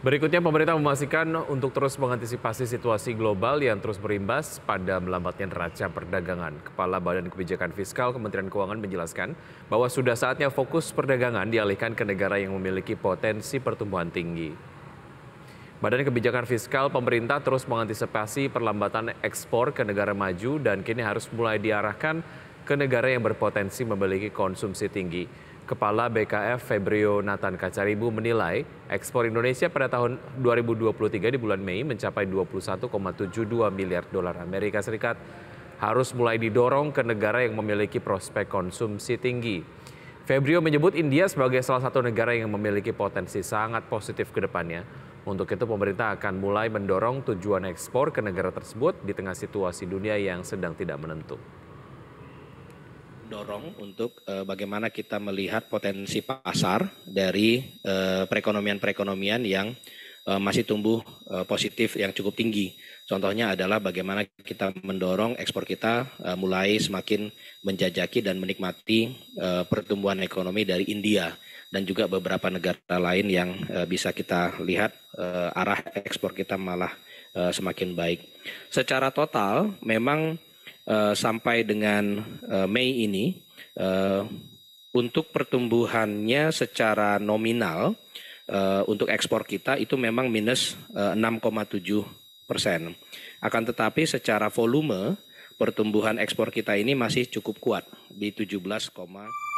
Berikutnya, pemerintah memastikan untuk terus mengantisipasi situasi global yang terus berimbas pada melambatnya neraca perdagangan. Kepala Badan Kebijakan Fiskal Kementerian Keuangan menjelaskan bahwa sudah saatnya fokus perdagangan dialihkan ke negara yang memiliki potensi pertumbuhan tinggi. Badan Kebijakan Fiskal pemerintah terus mengantisipasi perlambatan ekspor ke negara maju dan kini harus mulai diarahkan ke negara yang berpotensi memiliki konsumsi tinggi. Kepala BKF Febrio Nathan Kacaribu menilai ekspor Indonesia pada tahun 2023 di bulan Mei mencapai 21,72 miliar dolar Amerika Serikat harus mulai didorong ke negara yang memiliki prospek konsumsi tinggi. Febrio menyebut India sebagai salah satu negara yang memiliki potensi sangat positif ke depannya. Untuk itu pemerintah akan mulai mendorong tujuan ekspor ke negara tersebut di tengah situasi dunia yang sedang tidak menentu dorong untuk uh, bagaimana kita melihat potensi pasar dari eh, perekonomian-perekonomian yang eh, masih tumbuh positif yang cukup tinggi. Contohnya adalah bagaimana kita mendorong ekspor kita mulai semakin menjajaki dan menikmati pertumbuhan ekonomi dari India dan juga beberapa negara lain yang bisa kita lihat arah ekspor kita malah semakin baik. Secara total memang uh, sampai dengan uh, Mei ini uh, untuk pertumbuhannya secara nominal uh, untuk ekspor kita itu memang minus uh, 6,7 persen. Akan tetapi secara volume pertumbuhan ekspor kita ini masih cukup kuat di 17,